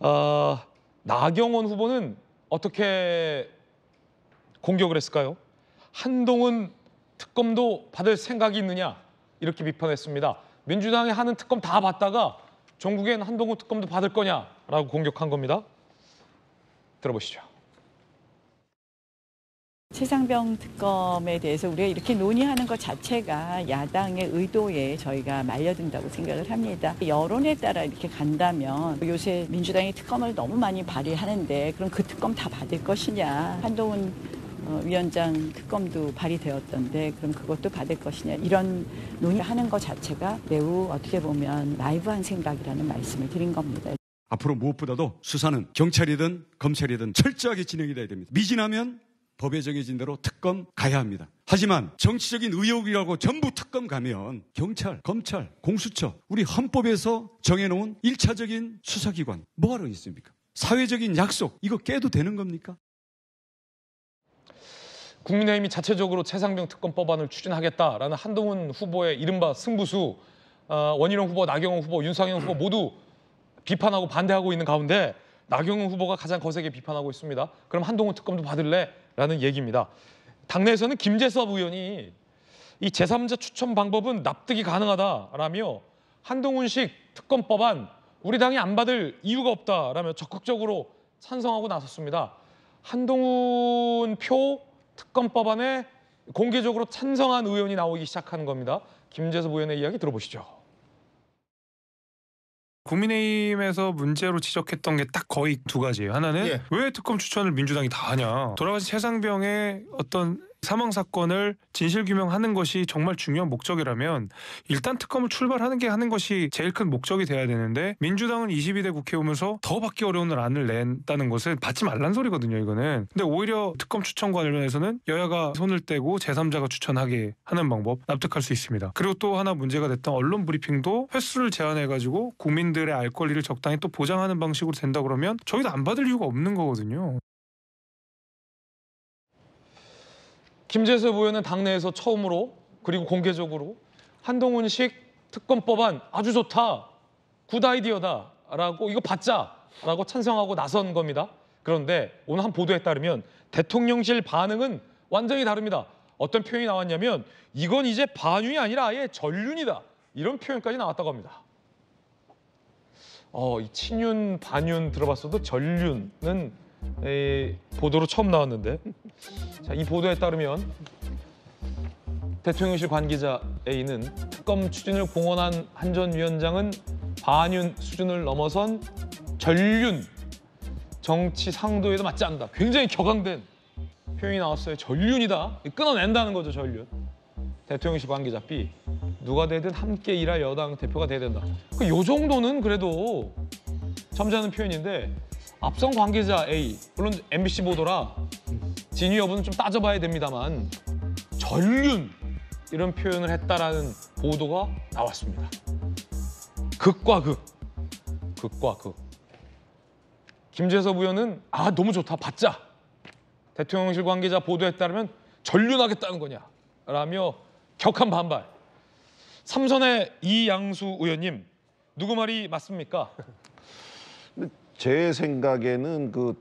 어, 나경원 후보는 어떻게 공격을 했을까요? 한동훈 특검도 받을 생각이 있느냐 이렇게 비판했습니다. 민주당이 하는 특검 다 받다가 전국엔 한동훈 특검도 받을 거냐라고 공격한 겁니다. 들어보시죠. 최상병 특검에 대해서 우리가 이렇게 논의하는 것 자체가 야당의 의도에 저희가 말려든다고 생각을 합니다. 여론에 따라 이렇게 간다면 요새 민주당이 특검을 너무 많이 발의하는데 그럼 그 특검 다 받을 것이냐. 한동훈 어, 위원장 특검도 발의되었던데 그럼 그것도 받을 것이냐. 이런 논의하는 것 자체가 매우 어떻게 보면 라이브한 생각이라는 말씀을 드린 겁니다. 앞으로 무엇보다도 수사는 경찰이든 검찰이든 철저하게 진행이 돼야 됩니다. 미진하면 법에 정해진 대로 특검 가야 합니다. 하지만 정치적인 의혹이라고 전부 특검 가면 경찰, 검찰, 공수처, 우리 헌법에서 정해놓은 1차적인 수사기관 뭐하러 있습니까? 사회적인 약속 이거 깨도 되는 겁니까? 국민의힘이 자체적으로 최상병 특검법안을 추진하겠다라는 한동훈 후보의 이른바 승부수 어, 원희룡 후보, 나경원 후보, 윤상현 후보 모두 비판하고 반대하고 있는 가운데 나경원 후보가 가장 거세게 비판하고 있습니다. 그럼 한동훈 특검도 받을래? 라는 얘기입니다. 당내에서는 김재섭 의원이 이 제3자 추천 방법은 납득이 가능하다라며 한동훈식 특검법안 우리 당이 안 받을 이유가 없다라며 적극적으로 찬성하고 나섰습니다. 한동훈 표 특검법안에 공개적으로 찬성한 의원이 나오기 시작한 겁니다. 김재섭 의원의 이야기 들어보시죠. 국민의힘에서 문제로 지적했던 게 딱 거의 두 가지예요. 하나는 예. 왜 특검 추천을 민주당이 다 하냐. 돌아가신 최상병의 어떤 사망 사건을 진실 규명하는 것이 정말 중요한 목적이라면 일단 특검을 출발하는 게 하는 것이 제일 큰 목적이 돼야 되는데 민주당은 22대 국회 오면서 더 받기 어려운 안을 낸다는 것은 받지 말란 소리거든요 이거는 근데 오히려 특검 추천 관련해서는 여야가 손을 떼고 제3자가 추천하게 하는 방법 납득할 수 있습니다 그리고 또 하나 문제가 됐던 언론 브리핑도 횟수를 제한해 가지고 국민들의 알 권리를 적당히 또 보장하는 방식으로 된다 그러면 저희도 안 받을 이유가 없는 거거든요 김재수 의원은 당내에서 처음으로 그리고 공개적으로 한동훈식 특검법안 아주 좋다. 굿 아이디어다. 라고 이거 받자. 라고 찬성하고 나선 겁니다. 그런데 오늘 한 보도에 따르면 대통령실 반응은 완전히 다릅니다. 어떤 표현이 나왔냐면 이건 이제 반윤이 아니라 아예 전륜이다. 이런 표현까지 나왔다고 합니다. 어, 이 친윤, 반윤 들어봤어도 전륜은 이 보도로 처음 나왔는데 자, 이 보도에 따르면 대통령실 관계자 A는 특검 추진을 공언한 한전 위원장은 반윤 수준을 넘어선 전륜 정치 상도에도 맞지 않는다. 굉장히 격앙된 표현이 나왔어요. 전륜이다. 끊어낸다는 거죠, 전륜. 대통령실 관계자 B. 누가 되든 함께 일할 여당 대표가 돼야 된다. 그 요 정도는 그래도 점잖은 표현인데 앞선 관계자 A, 물론 MBC 보도라 진위 여부는 좀 따져봐야 됩니다만 전륜 이런 표현을 했다라는 보도가 나왔습니다. 극과 극, 극과 극. 김재섭 의원은 아 너무 좋다, 받자. 대통령실 관계자 보도에 따르면 전륜하겠다는 거냐 라며 격한 반발. 삼선의 이양수 의원님 누구 말이 맞습니까? 제 생각에는 그,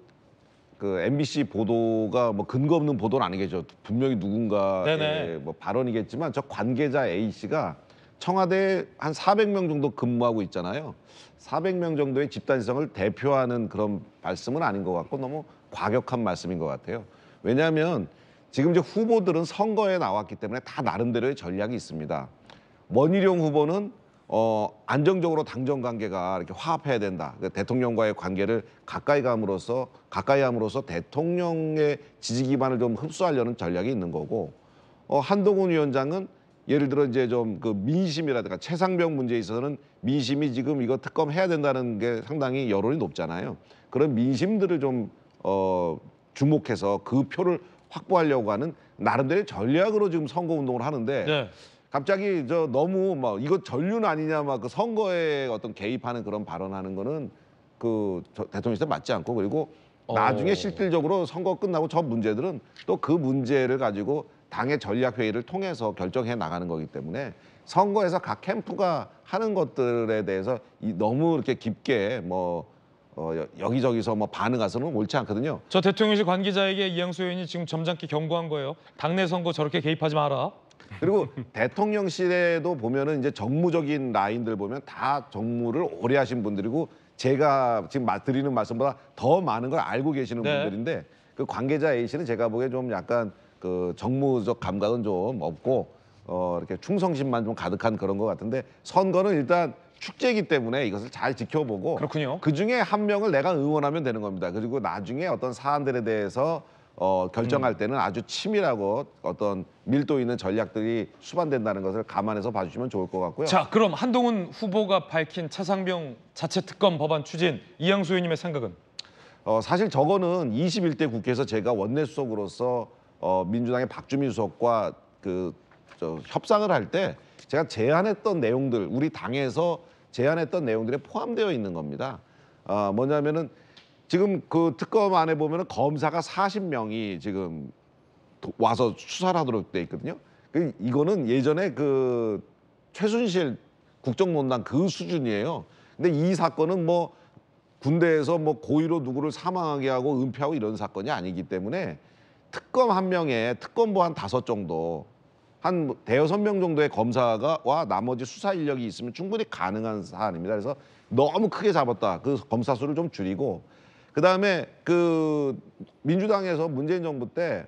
그 MBC 보도가 뭐 근거 없는 보도는 아니겠죠. 분명히 누군가의 뭐 발언이겠지만 저 관계자 A 씨가 청와대 한 400명 정도 근무하고 있잖아요. 400명 정도의 집단성을 대표하는 그런 말씀은 아닌 것 같고 너무 과격한 말씀인 것 같아요. 왜냐하면 지금 이제 후보들은 선거에 나왔기 때문에 다 나름대로의 전략이 있습니다. 원희룡 후보는 어, 안정적으로 당정 관계가 이렇게 화합해야 된다. 그러니까 대통령과의 관계를 가까이 감으로써 가까이 함으로써 대통령의 지지 기반을 좀 흡수하려는 전략이 있는 거고 어, 한동훈 위원장은 예를 들어 이제 좀 그 민심이라든가 최상병 문제에 있어서는 민심이 지금 이거 특검 해야 된다는 게 상당히 여론이 높잖아요. 그런 민심들을 좀 어, 주목해서 그 표를 확보하려고 하는 나름대로 전략으로 지금 선거 운동을 하는데. 네. 갑자기 저 너무 막 이거 전륜 아니냐 막 그 선거에 어떤 개입하는 그런 발언하는 거는 그 대통령 실대 맞지 않고 그리고 어. 나중에 실질적으로 선거 끝나고 저 문제들은 또 그 문제를 가지고 당의 전략회의를 통해서 결정해 나가는 거기 때문에 선거에서 각 캠프가 하는 것들에 대해서 이 너무 이렇게 깊게 뭐 어, 여기저기서 뭐 반응해서는 옳지 않거든요. 저 대통령실 관계자에게 이양수 의원이 지금 점잖게 경고한 거예요. 당내 선거 저렇게 개입하지 마라. 그리고 대통령실에도 보면은 이제 정무적인 라인들 보면 다 정무를 오래 하신 분들이고 제가 지금 드리는 말씀보다 더 많은 걸 알고 계시는 네. 분들인데 그 관계자 A 씨는 제가 보기에 좀 약간 그 정무적 감각은 좀 없고 어 이렇게 충성심만 좀 가득한 그런 것 같은데 선거는 일단 축제이기 때문에 이것을 잘 지켜보고 그렇군요. 그 중에 한 명을 내가 응원하면 되는 겁니다. 그리고 나중에 어떤 사안들에 대해서 어, 결정할 때는 아주 치밀하고 어떤 밀도 있는 전략들이 수반된다는 것을 감안해서 봐주시면 좋을 것 같고요. 자, 그럼 한동훈 후보가 밝힌 차상병 자체 특검 법안 추진 이양수 의원님의 생각은? 어, 사실 저거는 21대 국회에서 제가 원내 수석으로서 어, 민주당의 박주민 수석과 그 저, 협상을 할 때 제가 제안했던 내용들 우리 당에서 제안했던 내용들에 포함되어 있는 겁니다. 어, 뭐냐면은 지금 그 특검 안에 보면 검사가 사십 명이 지금 와서 수사를 하도록 돼 있거든요. 그 이거는 예전에 그 최순실 국정농단 그 수준이에요. 근데 이 사건은 뭐 군대에서 뭐 고의로 누구를 사망하게 하고 은폐하고 이런 사건이 아니기 때문에 특검 한 명에 특검보 한 다섯 정도 한 대여섯 명 정도의 검사가 와 나머지 수사 인력이 있으면 충분히 가능한 사안입니다. 그래서 너무 크게 잡았다. 그 검사 수를 좀 줄이고 그다음에 그 민주당에서 문재인 정부 때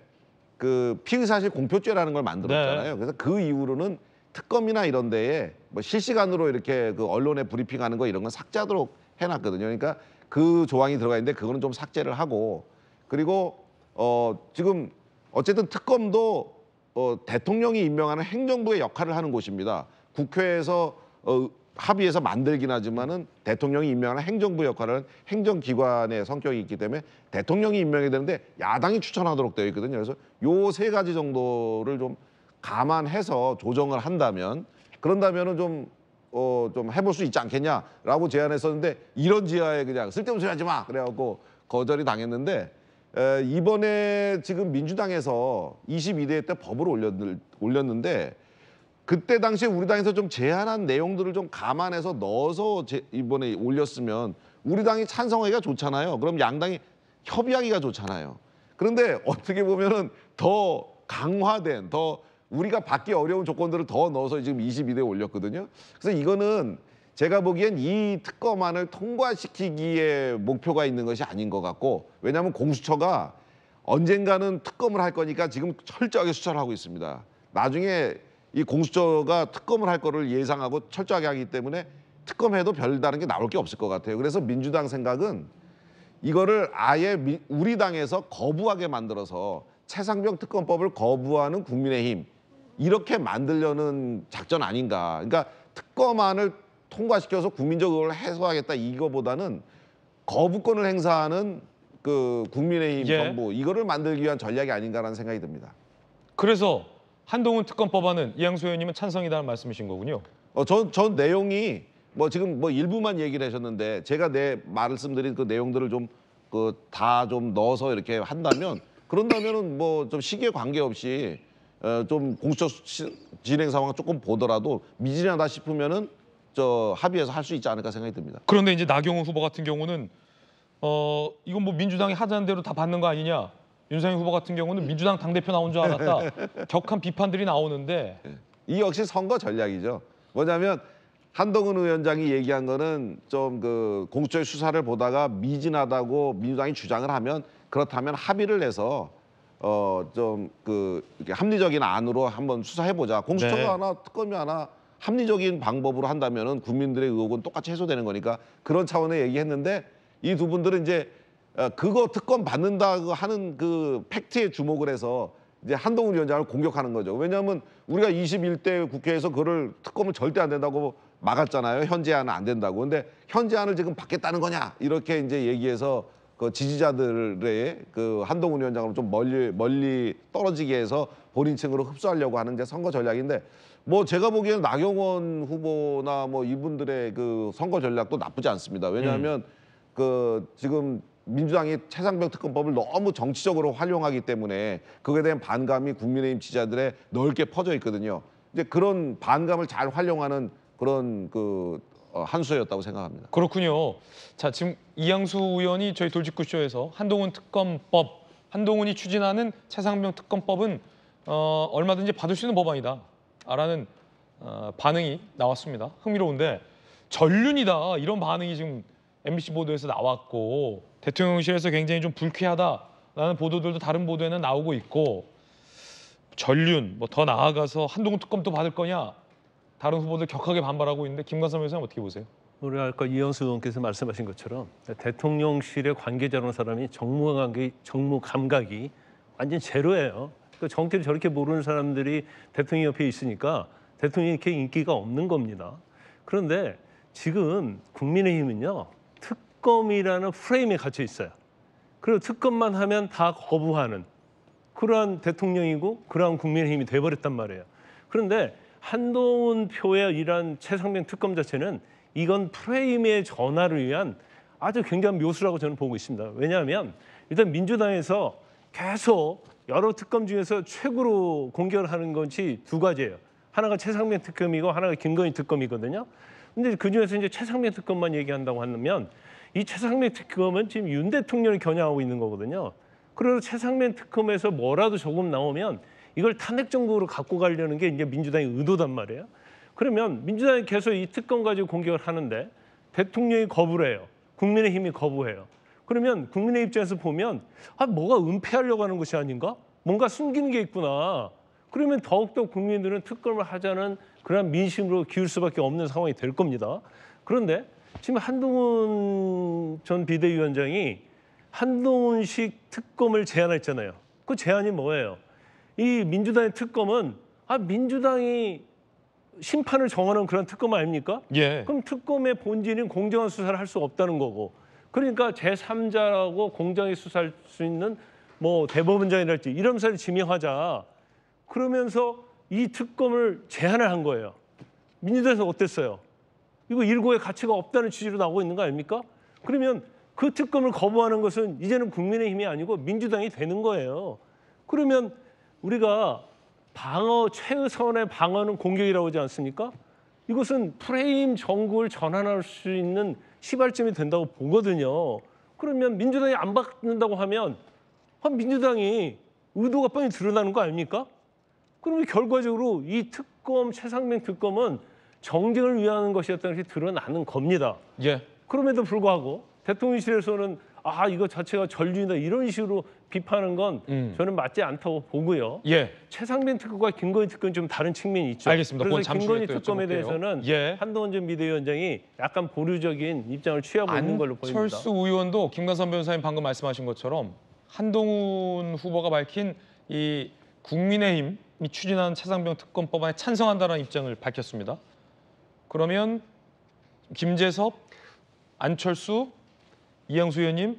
그 피의사실 공표죄라는 걸 만들었잖아요. 네. 그래서 그 이후로는 특검이나 이런 데에 뭐 실시간으로 이렇게 그 언론에 브리핑하는 거 이런 건 삭제하도록 해놨거든요. 그러니까 그 조항이 들어가 있는데 그거는 좀 삭제를 하고 그리고 어 지금 어쨌든 특검도 어 대통령이 임명하는 행정부의 역할을 하는 곳입니다. 국회에서 어, 합의해서 만들긴 하지만은 대통령이 임명하는 행정부 역할은 행정기관의 성격이 있기 때문에 대통령이 임명이 되는데 야당이 추천하도록 되어 있거든요. 그래서 요 세 가지 정도를 좀 감안해서 조정을 한다면 그런다면은 좀 어, 좀 해볼 수 있지 않겠냐라고 제안했었는데 이런 지하에 그냥 쓸데없는 소리 하지 마 그래갖고 거절이 당했는데 에, 이번에 지금 민주당에서 22대 때 법을 올렸, 올렸는데 그때 당시에 우리 당에서 좀 제한한 내용들을 좀 감안해서 넣어서 이번에 올렸으면 우리 당이 찬성하기가 좋잖아요. 그럼 양당이 협의하기가 좋잖아요. 그런데 어떻게 보면은 더 강화된 더 우리가 받기 어려운 조건들을 더 넣어서 지금 22대 에 올렸거든요. 그래서 이거는 제가 보기엔 이 특검안을 통과시키기에 목표가 있는 것이 아닌 것 같고 왜냐하면 공수처가 언젠가는 특검을 할 거니까 지금 철저하게 수사를 하고 있습니다. 나중에 이 공수처가 특검을 할 거를 예상하고 철저하게 하기 때문에 특검해도 별다른 게 나올 게 없을 것 같아요. 그래서 민주당 생각은 이거를 아예 미, 우리 당에서 거부하게 만들어서 최상병 특검법을 거부하는 국민의힘 이렇게 만들려는 작전 아닌가. 그러니까 특검안을 통과시켜서 국민적 의를 해소하겠다 이거보다는 거부권을 행사하는 그 국민의힘 예. 정부 이거를 만들기 위한 전략이 아닌가라는 생각이 듭니다. 그래서 한동훈 특검 법안은 이양수 의원님은 찬성이다는 말씀이신 거군요. 어, 전, 전 내용이 뭐 지금 뭐 일부만 얘기를 하셨는데 제가 내 말씀드린 그 내용들을 좀 그 다좀 그 넣어서 이렇게 한다면 그런다면은 뭐 좀 시기에 관계없이 어, 좀 공수처 진행 상황 조금 보더라도 미진하다 싶으면은 저 합의해서 할 수 있지 않을까 생각이 듭니다. 그런데 이제 나경원 후보 같은 경우는 어 이건 뭐 민주당이 하자는 대로 다 받는 거 아니냐 윤상현 후보 같은 경우는 민주당 당대표 나온 줄 알았다. 격한 비판들이 나오는데 이 역시 선거 전략이죠. 뭐냐면 한동훈 위원장이 얘기한 거는 좀 그 공수처의 수사를 보다가 미진하다고 민주당이 주장을 하면 그렇다면 합의를 해서 어 좀 그 합리적인 안으로 한번 수사해 보자. 공수처가 네. 하나 특검이 하나 합리적인 방법으로 한다면은 국민들의 의혹은 똑같이 해소되는 거니까 그런 차원의 얘기했는데 이 두 분들은 이제 어, 그거 특권 받는다고 하는 그 팩트에 주목을 해서 이제 한동훈 위원장을 공격하는 거죠. 왜냐하면 우리가 21대 국회에서 그를 특검을 절대 안 된다고 막았잖아요. 현재안은 안 된다고. 근데 현재안을 지금 받겠다는 거냐 이렇게 이제 얘기해서 그 지지자들의 그 한동훈 위원장으로 좀 멀리 멀리 떨어지게 해서 본인 층으로 흡수하려고 하는 게 선거 전략인데 뭐 제가 보기에는 나경원 후보나 뭐 이분들의 그 선거 전략도 나쁘지 않습니다. 왜냐하면 음. 그 지금 민주당이 최상병 특검법을 너무 정치적으로 활용하기 때문에 그거에 대한 반감이 국민의힘 지자들의 넓게 퍼져 있거든요. 이제 그런 반감을 잘 활용하는 그런 그한 어, 수였다고 생각합니다. 그렇군요. 자 지금 이양수 의원이 저희 돌직구쇼에서 한동훈 특검법, 한동훈이 추진하는 최상병 특검법은 어, 얼마든지 받을 수 있는 법안이다라는 어, 반응이 나왔습니다. 흥미로운데 전륜이다 이런 반응이 지금 MBC 보도에서 나왔고 대통령실에서 굉장히 좀 불쾌하다라는 보도들도 다른 보도에는 나오고 있고 전륜 뭐 더 나아가서 한동훈 특검도 받을 거냐 다른 후보들 격하게 반발하고 있는데 김관삼 회장님 어떻게 보세요? 우리 아까 이현수 의원께서 말씀하신 것처럼 대통령실의 관계자라는 사람이 정무 관계, 정무 감각이 완전 제로예요. 그 정태를 저렇게 모르는 사람들이 대통령 옆에 있으니까 대통령이 이렇게 인기가 없는 겁니다. 그런데 지금 국민의힘은요 특검이라는 프레임에 갇혀 있어요. 그리고 특검만 하면 다 거부하는 그러한 대통령이고 그러한 국민의힘이 돼버렸단 말이에요. 그런데 한동훈 표의 이러한 최상병 특검 자체는 이건 프레임의 전화를 위한 아주 굉장한 묘수라고 저는 보고 있습니다. 왜냐하면 일단 민주당에서 계속 여러 특검 중에서 최고로 공격을 하는 것이 두 가지예요. 하나가 최상병 특검이고 하나가 김건희 특검이거든요. 근데 그중에서 이제 최상병 특검만 얘기한다고 하면 이최상민 특검은 지금 윤 대통령을 겨냥하고 있는 거거든요. 그래서 최상민 특검에서 뭐라도 조금 나오면 이걸 탄핵 정국으로 갖고 가려는 게 이제 민주당의 의도단 말이에요. 그러면 민주당이 계속 이 특검 가지고 공격을 하는데 대통령이 거부를 해요. 국민의힘이 거부해요. 그러면 국민의 입장에서 보면 아 뭐가 은폐하려고 하는 것이 아닌가? 뭔가 숨기는 게 있구나. 그러면 더욱더 국민들은 특검을 하자는 그런 민심으로 기울 수밖에 없는 상황이 될 겁니다. 그런데 지금 한동훈 전 비대위원장이 한동훈식 특검을 제안했잖아요. 그 제안이 뭐예요? 이 민주당의 특검은 아 민주당이 심판을 정하는 그런 특검 아닙니까? 예. 그럼 특검의 본질인 공정한 수사를 할 수 없다는 거고 그러니까 제3자라고 공정히 수사할 수 있는 뭐 대법원장이랄지 이런 사람을 지명하자 그러면서 이 특검을 제안을 한 거예요. 민주당에서 어땠어요? 이거 일고의 가치가 없다는 취지로 나오고 있는 거 아닙니까? 그러면 그 특검을 거부하는 것은 이제는 국민의힘이 아니고 민주당이 되는 거예요. 그러면 우리가 방어 최선의 방어는 공격이라고 하지 않습니까? 이것은 프레임 정국을 전환할 수 있는 시발점이 된다고 보거든요. 그러면 민주당이 안 받는다고 하면 민주당이 의도가 뻔히 드러나는 거 아닙니까? 그러면 결과적으로 이 특검 최상맹 특검은 정쟁을 위하는 것이었다는 것이 드러나는 겁니다. 예. 그럼에도 불구하고 대통령실에서는 아 이거 자체가 전륜이다 이런 식으로 비판하는 건 음. 저는 맞지 않다고 보고요. 예. 최상빈 특검과 김건희 특검 좀 다른 측면이 있죠. 알겠습니다. 그래서 김건희 특검에 대해서는 예. 한동훈 전 비대위원장이 약간 보류적인 입장을 취하고 있는 걸로 보입니다. 철수 의원도 김관선 변호사님 방금 말씀하신 것처럼 한동훈 후보가 밝힌 이 국민의힘이 추진하는 최상병 특검법안에 찬성한다는 입장을 밝혔습니다. 그러면 김재섭, 안철수, 이양수 의원님,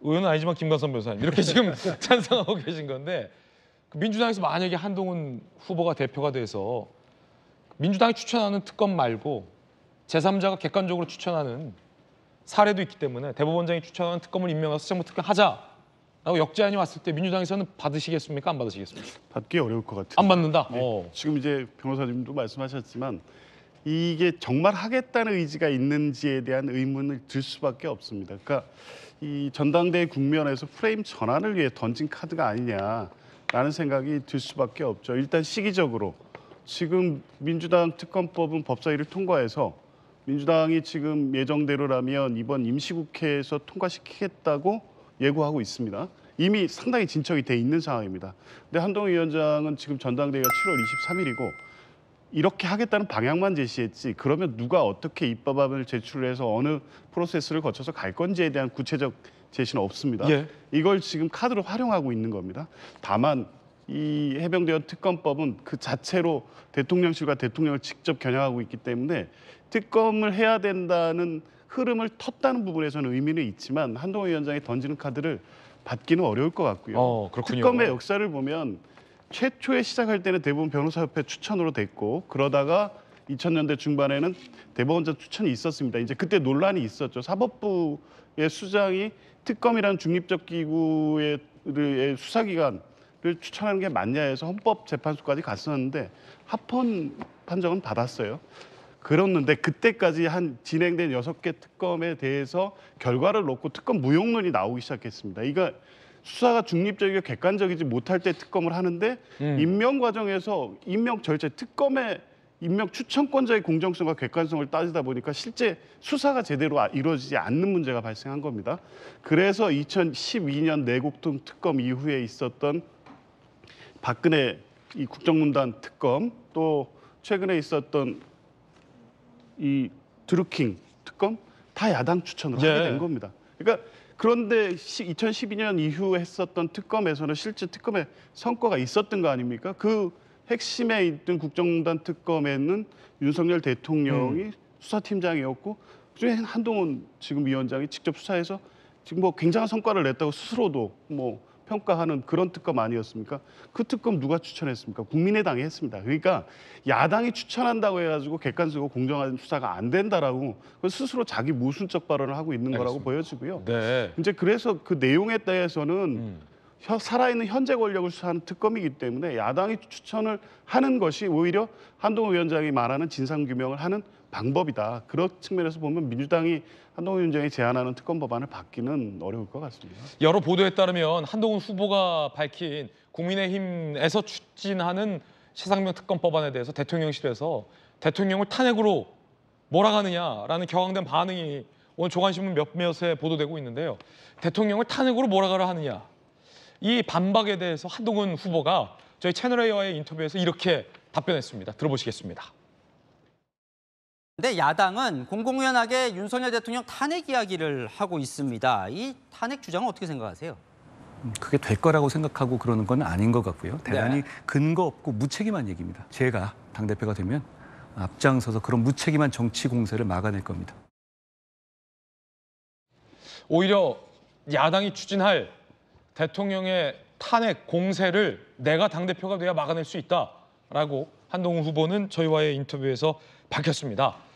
의원은 아니지만 김관선 변호사님 이렇게 지금 찬성하고 계신 건데 그 민주당에서 만약에 한동훈 후보가 대표가 돼서 민주당이 추천하는 특검 말고 제3자가 객관적으로 추천하는 사례도 있기 때문에 대법원장이 추천하는 특검을 임명해서 수장부 특검 하자. 라고 역제안이 왔을 때 민주당에서는 받으시겠습니까? 안 받으시겠습니까? 받기 어려울 것 같아요. 안 받는다? 네. 어. 지금 이제 변호사님도 말씀하셨지만 이게 정말 하겠다는 의지가 있는지에 대한 의문을 들 수밖에 없습니다. 그러니까 이 전당대회 국면에서 프레임 전환을 위해 던진 카드가 아니냐라는 생각이 들 수밖에 없죠. 일단 시기적으로 지금 민주당 특검법은 법사위를 통과해서 민주당이 지금 예정대로라면 이번 임시국회에서 통과시키겠다고 예고하고 있습니다. 이미 상당히 진척이 돼 있는 상황입니다. 근데 한동희 위원장은 지금 전당대회가 7월 23일이고 이렇게 하겠다는 방향만 제시했지 그러면 누가 어떻게 입법안을 제출해서 어느 프로세스를 거쳐서 갈 건지에 대한 구체적 제시는 없습니다. 예. 이걸 지금 카드로 활용하고 있는 겁니다. 다만 이 해병대원 특검법은 그 자체로 대통령실과 대통령을 직접 겨냥하고 있기 때문에 특검을 해야 된다는 흐름을 텄다는 부분에서는 의미는 있지만 한동훈 위원장이 던지는 카드를 받기는 어려울 것 같고요. 어, 특검의 역사를 보면 최초에 시작할 때는 대부분 변호사협회 추천으로 됐고 그러다가 2000년대 중반에는 대법원장 추천이 있었습니다. 이제 그때 논란이 있었죠. 사법부의 수장이 특검이라는 중립적 기구의 수사기관을 추천하는 게 맞냐 해서 헌법재판소까지 갔었는데 합헌 판정은 받았어요. 그렇는데 그때까지 한 진행된 여섯 개 특검에 대해서 결과를 놓고 특검 무용론이 나오기 시작했습니다. 이거 수사가 중립적이고 객관적이지 못할 때 특검을 하는데 음. 임명 과정에서 임명 절차 특검의 임명 추천권자의 공정성과 객관성을 따지다 보니까 실제 수사가 제대로 아, 이루어지지 않는 문제가 발생한 겁니다. 그래서 2012년 내곡동 특검 이후에 있었던 박근혜 이국정문단 특검 또 최근에 있었던 이 드루킹 특검 다 야당 추천으로 예. 하게 된 겁니다. 그러니까 그런데 2012년 이후 했었던 특검에서는 실제 특검의 성과가 있었던 거 아닙니까? 그 핵심에 있던 국정농단 특검에는 윤석열 대통령이 음. 수사팀장이었고 한동훈 지금 위원장이 직접 수사해서 지금 뭐 굉장한 성과를 냈다고 스스로도 뭐 평가하는 그런 특검 아니었습니까? 그 특검 누가 추천했습니까? 국민의당이 했습니다. 그러니까 야당이 추천한다고 해가지고 객관적으로 공정한 수사가 안 된다라고 그 스스로 자기 모순적 발언을 하고 있는 거라고 알겠습니다. 보여지고요. 네. 이제 그래서 그 내용에 대해서는 음. 살아있는 현재 권력을 수사하는 특검이기 때문에 야당이 추천을 하는 것이 오히려 한동훈 위원장이 말하는 진상규명을 하는 방법이다. 그런 측면에서 보면 민주당이 한동훈 위원장이 제안하는 특검 법안을 받기는 어려울 것 같습니다. 여러 보도에 따르면 한동훈 후보가 밝힌 국민의힘에서 추진하는 시상명 특검 법안에 대해서 대통령실에서 대통령을 탄핵으로 몰아가느냐라는 격앙된 반응이 오늘 조간신문 몇몇에 보도되고 있는데요. 대통령을 탄핵으로 몰아가라 하느냐 이 반박에 대해서 한동훈 후보가 저희 채널A와의 인터뷰에서 이렇게 답변했습니다. 들어보시겠습니다. 근데 야당은 공공연하게 윤석열 대통령 탄핵 이야기를 하고 있습니다. 이 탄핵 주장은 어떻게 생각하세요? 음, 그게 될 거라고 생각하고 그러는 건 아닌 것 같고요. 네. 대단히 네. 근거 없고 무책임한 얘기입니다. 제가 당대표가 되면 앞장서서 그런 무책임한 정치 공세를 막아낼 겁니다. 오히려 야당이 추진할 대통령의 탄핵 공세를 내가 당대표가 돼야 막아낼 수 있다라고 한동훈 후보는 저희와의 인터뷰에서 밝혔습니다.